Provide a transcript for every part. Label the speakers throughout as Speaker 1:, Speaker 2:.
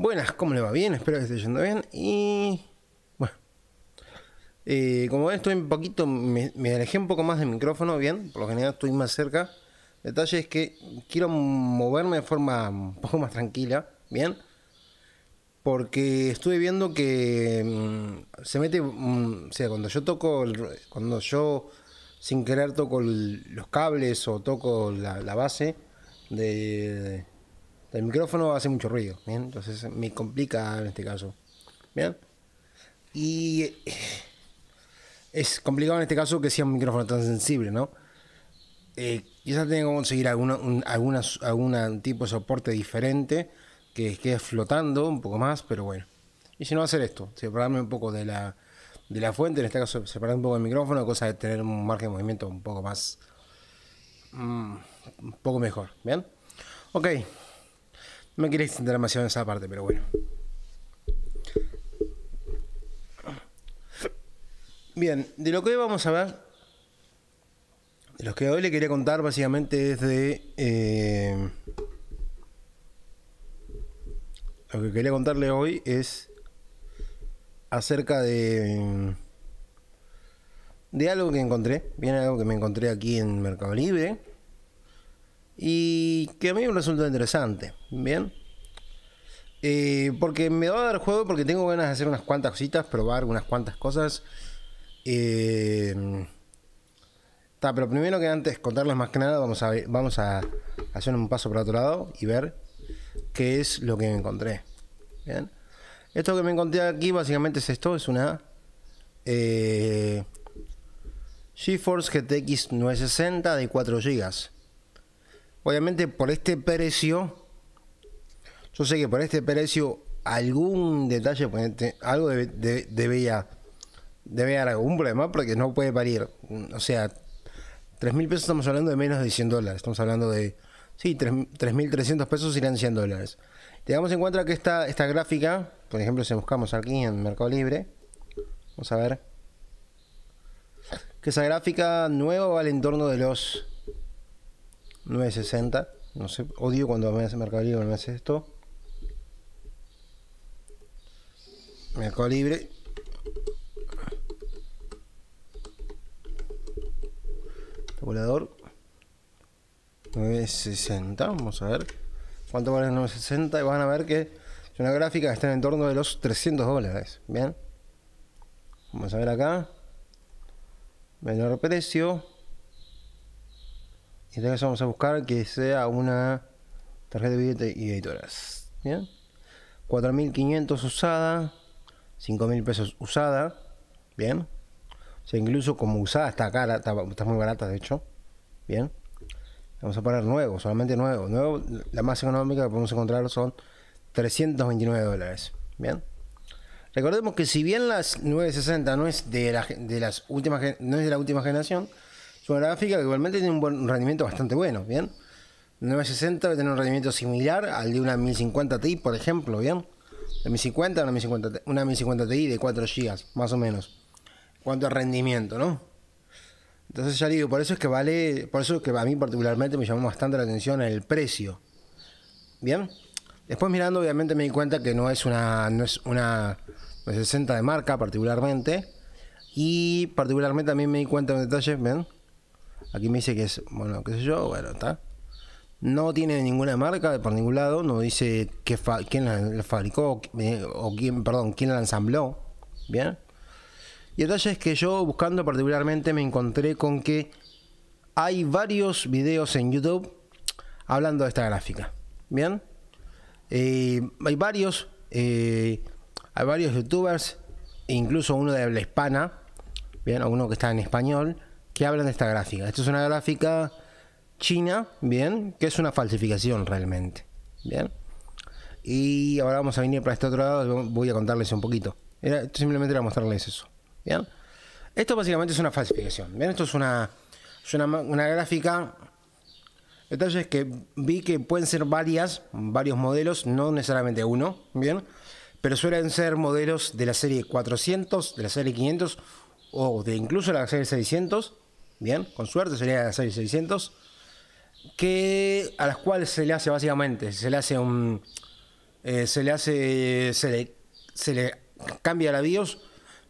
Speaker 1: Buenas, ¿cómo le va? Bien, espero que esté yendo bien. Y. Bueno. Eh, como ven, estoy un poquito. Me, alejé un poco más del micrófono, bien. Por lo general estoy más cerca. detalle es que quiero moverme de forma un poco más tranquila, bien. Porque estuve viendo que mm, se mete. o sea, cuando yo toco. El, cuando yo sin querer toco los cables o toco la, base de el micrófono hace mucho ruido, ¿bien? Entonces me complica en este caso, ¿bien? Y eh, es complicado en este caso que sea un micrófono tan sensible, ¿no? Eh, quizás tenga que conseguir alguna, un, algún tipo de soporte diferente que quede flotando un poco más, pero bueno. Y si no, hacer esto, separarme un poco de la, de la fuente, en este caso separar un poco el micrófono, cosa de tener un margen de movimiento un poco más... Mm, un poco mejor, ¿bien? Ok. No quería extender demasiado en esa parte, pero bueno. Bien, de lo que hoy vamos a ver, de lo que hoy le quería contar básicamente es de... Eh, lo que quería contarle hoy es acerca de... De algo que encontré, bien algo que me encontré aquí en Mercado Libre, y que a mí me resulta interesante, ¿bien? Eh, porque me va a dar juego, porque tengo ganas de hacer unas cuantas cositas, probar unas cuantas cosas. Eh, pero primero que antes contarles más que nada, vamos a, vamos a hacer un paso para otro lado y ver qué es lo que encontré. ¿Bien? Esto que me encontré aquí básicamente es esto, es una eh, GeForce GTX 960 de 4 GB. Obviamente por este precio, yo sé que por este precio algún detalle, pues, este, algo debe, debía, haber algún problema porque no puede parir. O sea, 3000 pesos estamos hablando de menos de 100 dólares. Estamos hablando de, sí, 3.300 pesos irán 100 dólares. Tengamos en cuenta que esta, esta gráfica, por ejemplo, si buscamos aquí en Mercado Libre, vamos a ver que esa gráfica nueva va al entorno de los 9.60. No sé, odio cuando me hace Mercado Libre, me hace esto. Mercado Libre. Tabulador. 9.60. Vamos a ver cuánto vale 9.60 y van a ver que es una gráfica que está en torno de los 300 dólares. Bien. Vamos a ver acá. Menor precio. Entonces vamos a buscar que sea una tarjeta de billete y editoras. ¿Bien? 4.500 usada, 5.000 pesos usada. Bien. O sea, incluso como usada está cara, está, muy barata de hecho. Bien. Vamos a poner nuevo, solamente nuevo. nuevo. La más económica que podemos encontrar son 329 dólares. Bien. Recordemos que si bien las 960 no es de, la, de las últimas no es de la última generación, gráfica, que igualmente tiene un rendimiento bastante bueno, ¿bien? 960 va a tener un rendimiento similar al de una 1050 Ti, por ejemplo, ¿bien? De 1050 a una 1050 Ti de 4 GB, más o menos. Cuanto a rendimiento, ¿no? Entonces ya digo, por eso es que vale, por eso es que a mí particularmente me llamó bastante la atención el precio. ¿Bien? Después mirando, obviamente me di cuenta que no es una no es una 60 de marca particularmente y particularmente también me di cuenta de un detalle, ¿ven? Aquí me dice que es, bueno, qué sé yo, bueno, está. No tiene ninguna marca por ningún lado, no dice quién la fabricó eh, o quién, perdón, quién la ensambló. Bien. Y el detalle es que yo buscando particularmente me encontré con que hay varios videos en YouTube hablando de esta gráfica. Bien. Eh, hay varios, eh, hay varios youtubers, incluso uno de habla hispana, bien, Alguno uno que está en español, que hablan de esta gráfica. Esto es una gráfica china, bien, que es una falsificación realmente, bien. Y ahora vamos a venir para este otro lado, voy a contarles un poquito. Era, simplemente era mostrarles eso, bien. Esto básicamente es una falsificación, bien. Esto es una, una, una gráfica. Detalles que vi que pueden ser varias, varios modelos, no necesariamente uno, bien. Pero suelen ser modelos de la serie 400, de la serie 500 o de incluso la serie 600 bien, con suerte sería la serie 600, que, a las cuales se le hace básicamente, se le hace un... Eh, se le hace... Se le, se le cambia la BIOS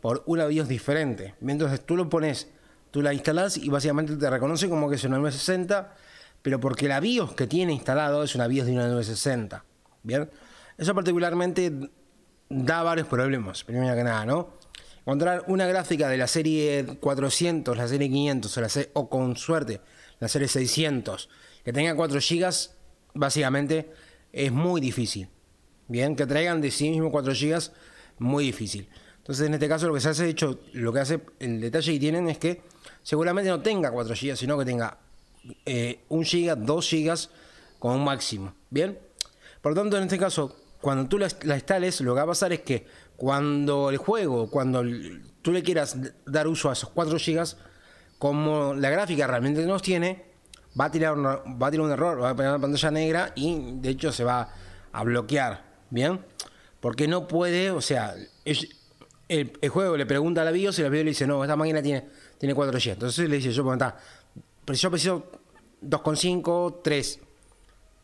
Speaker 1: por una BIOS diferente. Entonces tú lo pones, tú la instalas y básicamente te reconoce como que es una 960, pero porque la BIOS que tiene instalado es una BIOS de una 960, ¿bien? Eso particularmente da varios problemas, primero que nada, ¿no? encontrar una gráfica de la serie 400, la serie 500 o, con suerte la serie 600 que tenga 4 GB, básicamente es muy difícil. Bien, que traigan de sí mismo 4 GB, muy difícil. Entonces, en este caso, lo que se hace, hecho, lo que hace el detalle que tienen es que seguramente no tenga 4 GB, sino que tenga 1 GB, 2 GB como máximo. Bien, por lo tanto, en este caso, cuando tú la, la instales, lo que va a pasar es que cuando el juego, cuando tú le quieras dar uso a esos 4 GB, como la gráfica realmente no los tiene, va a tirar, un, va a tirar un error, va a poner una pantalla negra y de hecho se va a bloquear, ¿bien? Porque no puede, o sea, el, juego le pregunta a la BIOS y la BIOS le dice, no, esta máquina tiene, tiene 4 gb Entonces le dice, yo, puedo pero yo preciso 2,5, 3.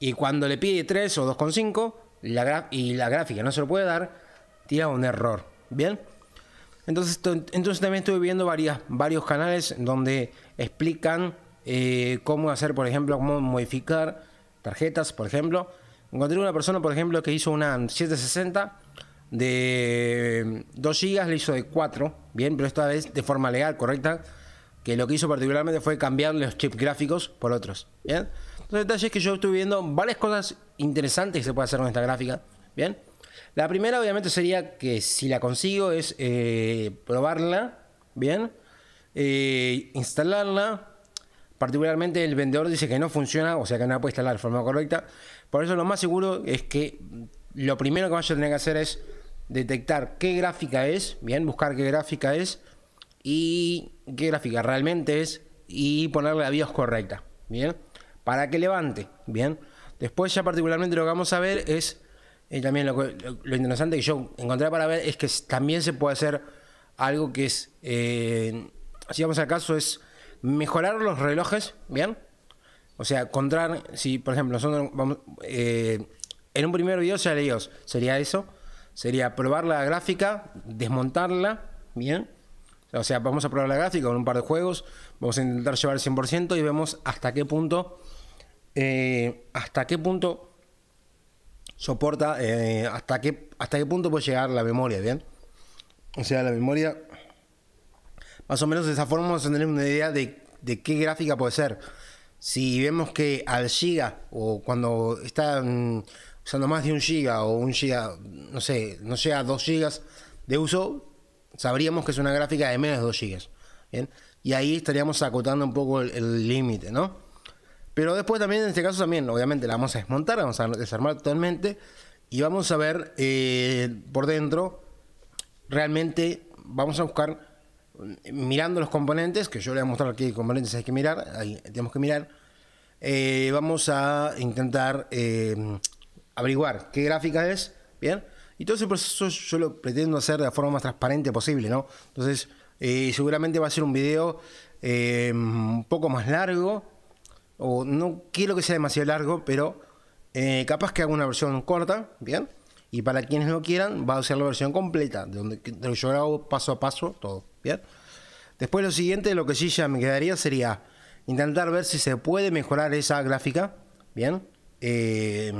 Speaker 1: Y cuando le pide 3 o 2,5 y la gráfica no se lo puede dar, un error. Bien. Entonces, entonces también estuve viendo varias, varios canales donde explican eh, cómo hacer, por ejemplo, cómo modificar tarjetas, por ejemplo. Encontré una persona, por ejemplo, que hizo una 760 de 2 mm, gigas le hizo de 4, bien, pero esta vez de forma legal, correcta, que lo que hizo particularmente fue cambiar los chips gráficos por otros, ¿bien? Los detalles que yo estuve viendo, varias cosas interesantes que se puede hacer con esta gráfica, ¿bien? La primera, obviamente, sería que si la consigo es eh, probarla, ¿bien? Eh, instalarla. Particularmente el vendedor dice que no funciona, o sea que no la puede instalar de forma correcta. Por eso lo más seguro es que lo primero que vaya a tener que hacer es detectar qué gráfica es, bien, buscar qué gráfica es y qué gráfica realmente es y ponerle la BIOS correcta, bien, para que levante, bien. Después ya particularmente lo que vamos a ver es y también lo, interesante que yo encontré para ver es que también se puede hacer algo que es, eh, si vamos al caso, es mejorar los relojes, ¿bien? O sea, encontrar... si por ejemplo, nosotros vamos, eh, en un primer video ya sería eso, sería probar la gráfica, desmontarla, ¿bien? O sea, vamos a probar la gráfica con un par de juegos, vamos a intentar llevar el 100% y vemos hasta qué punto, eh, hasta qué punto soporta eh, hasta, qué, hasta qué punto puede llegar la memoria, ¿bien? O sea, la memoria, más o menos de esa forma vamos a tener una idea de, qué gráfica puede ser. Si vemos que al giga o cuando está mm, usando más de un giga o un giga, no sé, no llega a 2 gigas de uso, sabríamos que es una gráfica de menos de dos gigas. ¿bien? Y ahí estaríamos acotando un poco el límite, ¿no? Pero después también, en este caso también, obviamente la vamos a desmontar, la vamos a desarmar totalmente y vamos a ver eh, por dentro, realmente vamos a buscar, mirando los componentes, que yo le voy a mostrar aquí componentes hay que mirar, ahí tenemos que mirar, eh, vamos a intentar em, averiguar qué gráfica es, ¿bien? Y todo ese proceso yo lo pretendo hacer de la forma más transparente posible, ¿no? Entonces, eh, seguramente va a ser un video em, un poco más largo, o no quiero que sea demasiado largo, pero eh, capaz que haga una versión corta, ¿bien? Y para quienes no quieran, va a ser la versión completa, de donde yo hago paso a paso todo, ¿bien? Después lo siguiente, lo que sí ya me quedaría sería intentar ver si se puede mejorar esa gráfica, ¿bien? Eh,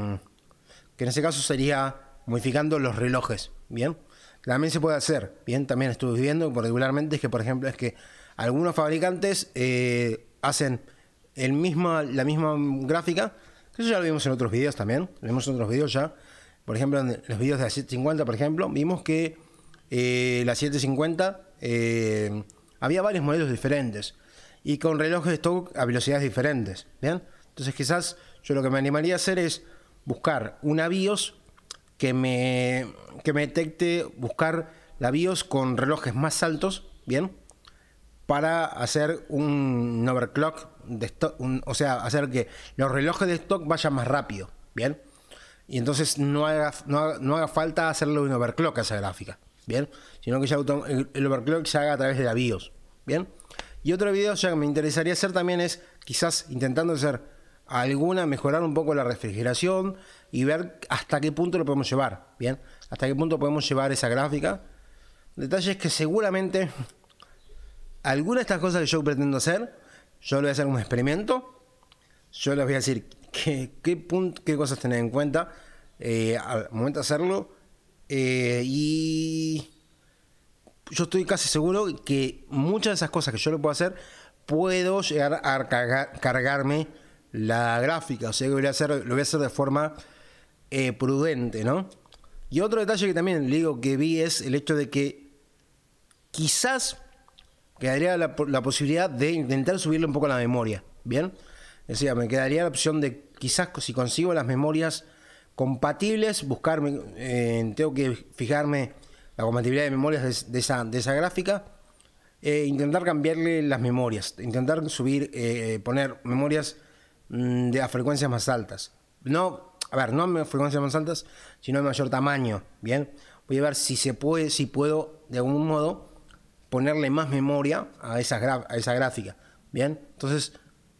Speaker 1: que en ese caso sería modificando los relojes, ¿bien? También se puede hacer, ¿bien? También estuve viendo particularmente es que, por ejemplo, es que algunos fabricantes eh, hacen el la misma gráfica, eso ya lo vimos en otros videos también, lo vimos en otros videos ya, por ejemplo, en los videos de la 750, por ejemplo, vimos que eh, la 750 eh, había varios modelos diferentes y con relojes de stock a velocidades diferentes, ¿bien? Entonces quizás yo lo que me animaría a hacer es buscar una BIOS que me, que me detecte, buscar la BIOS con relojes más altos, ¿bien? Para hacer un overclock o sea, hacer que los relojes de stock vayan más rápido, ¿bien? Y entonces no haga, no falta hacerle un overclock a esa gráfica, ¿bien? Sino que ya el, overclock se haga a través de la BIOS, ¿bien? Y otro video ya que me interesaría hacer también es quizás intentando hacer alguna, mejorar un poco la refrigeración y ver hasta qué punto lo podemos llevar, ¿bien? Hasta qué punto podemos llevar esa gráfica. Detalles que seguramente alguna de estas cosas que yo pretendo hacer yo le voy a hacer un experimento. Yo les voy a decir qué, cosas tener en cuenta eh, al momento de hacerlo. Eh, y yo estoy casi seguro que muchas de esas cosas que yo le puedo hacer, puedo llegar a cargarme la gráfica. O sea que voy a hacer, lo voy a hacer de forma eh, prudente, ¿no? Y otro detalle que también le digo que vi es el hecho de que quizás quedaría la, posibilidad de intentar subirle un poco la memoria, ¿bien? Decía, me quedaría la opción de quizás si consigo las memorias compatibles, buscarme, eh, tengo que fijarme la compatibilidad de memorias de, esa, gráfica, e intentar cambiarle las memorias, intentar subir, eh, poner memorias mm, de a frecuencias más altas. No, a ver, no a frecuencias más altas, sino de mayor tamaño, ¿bien? Voy a ver si se puede, si puedo de algún modo ponerle más memoria a esa, esa gráfica. Bien, entonces,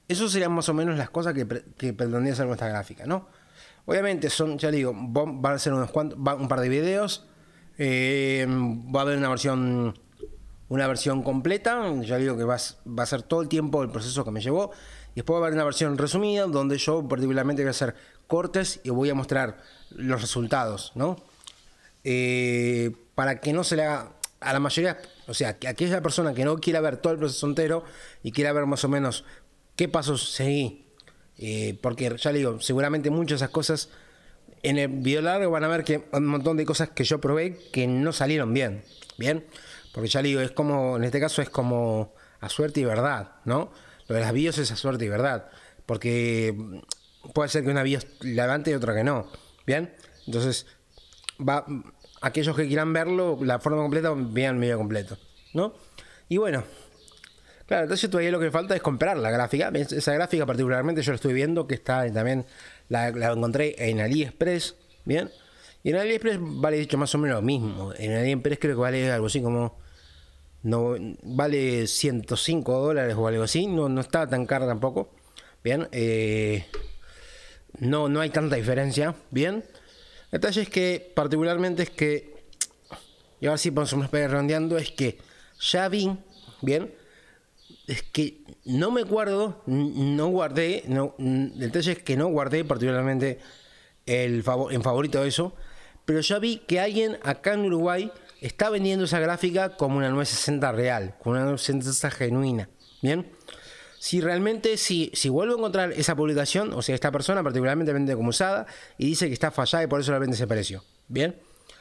Speaker 1: eso serían más o menos las cosas que, pretendía hacer esta gráfica, ¿no? Obviamente, son, ya digo, van a ser unos un par de videos. Eh, va a haber una versión una versión completa, ya digo que va, a ser todo el tiempo el proceso que me llevó. Y después va a haber una versión resumida donde yo particularmente voy a hacer cortes y voy a mostrar los resultados, ¿no? Eh, para que no se le haga a la mayoría o sea, que aquella persona que no quiera ver todo el proceso entero y quiera ver más o menos qué pasos seguí, eh, porque ya le digo, seguramente muchas de esas cosas en el video largo van a ver que un montón de cosas que yo probé que no salieron bien, ¿bien? Porque ya le digo, es como, en este caso es como a suerte y verdad, ¿no? Lo de las bios es a suerte y verdad, porque puede ser que una bios levante y otra que no, ¿bien? Entonces, va, aquellos que quieran verlo, la forma completa, vean medio completo, ¿no? Y bueno, claro, entonces todavía lo que falta es comprar la gráfica. Esa gráfica particularmente yo la estoy viendo, que está también, la, encontré en AliExpress, ¿bien? Y en AliExpress vale, dicho, más o menos lo mismo. En AliExpress creo que vale algo así como... No, vale 105 dólares o algo así, no, no está tan cara tampoco. Bien, eh, no, no hay tanta diferencia, bien. El detalle es que, particularmente, es que. Y ahora sí, podemos ir rondeando, es que ya vi, bien, es que no me acuerdo, no guardé, no, el detalle es que no guardé particularmente el favor, en favorito de eso, pero ya vi que alguien acá en Uruguay está vendiendo esa gráfica como una 960 real, como una 960 genuina, bien si realmente, si, si vuelvo a encontrar esa publicación, o sea, esta persona particularmente vende como usada y dice que está fallada y por eso la vende se precio. Bien.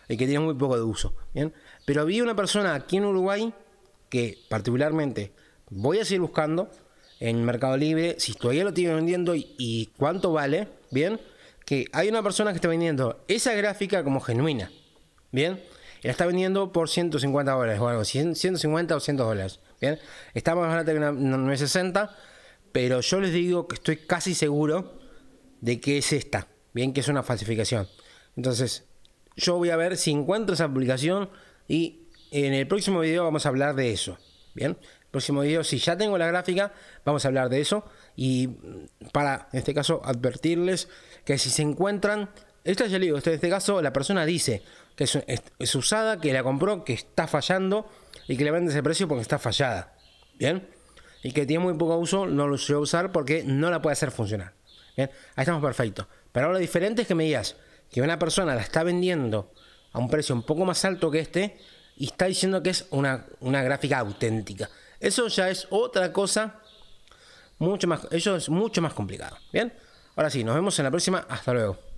Speaker 1: Y que tiene muy poco de uso. Bien. Pero vi una persona aquí en Uruguay que particularmente voy a seguir buscando en Mercado Libre, si todavía lo tiene vendiendo y, cuánto vale. Bien. Que hay una persona que está vendiendo esa gráfica como genuina. Bien. la está vendiendo por 150 dólares o algo, 150 o 100 dólares. ¿bien? estamos la de una, 960, pero yo les digo que estoy casi seguro de que es esta, bien que es una falsificación. Entonces, yo voy a ver si encuentro esa publicación y en el próximo video vamos a hablar de eso, bien. El próximo video, si ya tengo la gráfica, vamos a hablar de eso y mm, para, en este caso, advertirles que si se encuentran, esta ya le digo, en este caso la persona dice que es usada, que la compró, que está fallando y que le vendes ese precio porque está fallada. ¿Bien? Y que tiene muy poco uso, no lo sé usar porque no la puede hacer funcionar. ¿Bien? Ahí estamos perfectos. Pero ahora lo diferente es que me digas que una persona la está vendiendo a un precio un poco más alto que este y está diciendo que es una, una gráfica auténtica. Eso ya es otra cosa mucho más, eso es mucho más complicado. ¿Bien? Ahora sí, nos vemos en la próxima. Hasta luego.